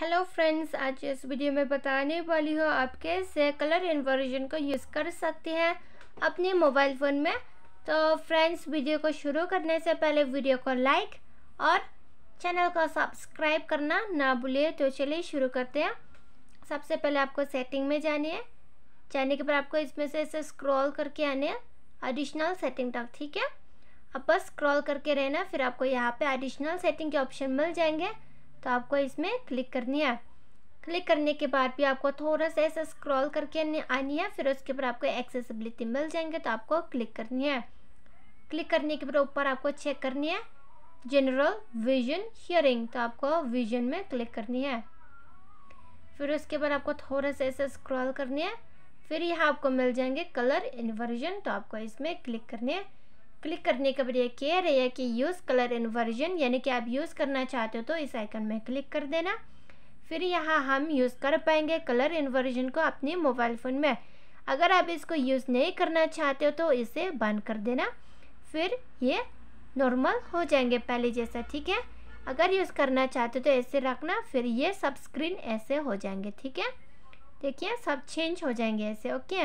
hello friends आज इस video में बताने वाली हूँ आप कैसे कलर इन्वर्जन को यूज़ कर सकते हैं अपने मोबाइल फ़ोन में तो फ्रेंड्स वीडियो को शुरू करने से पहले वीडियो को लाइक और चैनल को सब्सक्राइब करना ना भूलिए तो चलिए शुरू करते हैं सबसे पहले आपको सेटिंग में जानी है जाने के बाद आपको इसमें से इसे स्क्रॉल करके आने एडिशनल सेटिंग तक ठीक है अब बस स्क्रॉल करके रहना फिर आपको यहाँ पे एडिशनल सेटिंग के ऑप्शन मिल जाएंगे तो आपको इसमें क्लिक करनी है क्लिक करने के बाद भी आपको थोड़ा सा ऐसा स्क्रॉल करके आनी है फिर उसके ऊपर आपको एक्सेसिबिलिटी मिल जाएंगे तो आपको क्लिक करनी है क्लिक करने के ऊपर आपको चेक करनी है जनरल विजन हियरिंग तो आपको विजन में क्लिक करनी है फिर उसके बाद आपको थोड़ा सा ऐसा स्क्रॉल करनी है फिर यहाँ आपको मिल जाएंगे कलर इन्वर्जन तो आपको इसमें क्लिक करनी है क्लिक करने के बाद ये कह रही है कि यूज़ कलर इन्वर्जन यानी कि आप यूज़ करना चाहते हो तो इस आइकन में क्लिक कर देना फिर यहाँ हम यूज़ कर पाएंगे कलर इन्वर्जन को अपने मोबाइल फ़ोन में अगर आप इसको यूज़ नहीं करना चाहते हो तो इसे बंद कर देना फिर ये नॉर्मल हो जाएंगे पहले जैसा ठीक है अगर यूज़ करना चाहते हो तो ऐसे रखना फिर ये सब स्क्रीन ऐसे हो जाएंगे ठीक है देखिए सब चेंज हो जाएंगे ऐसे ओके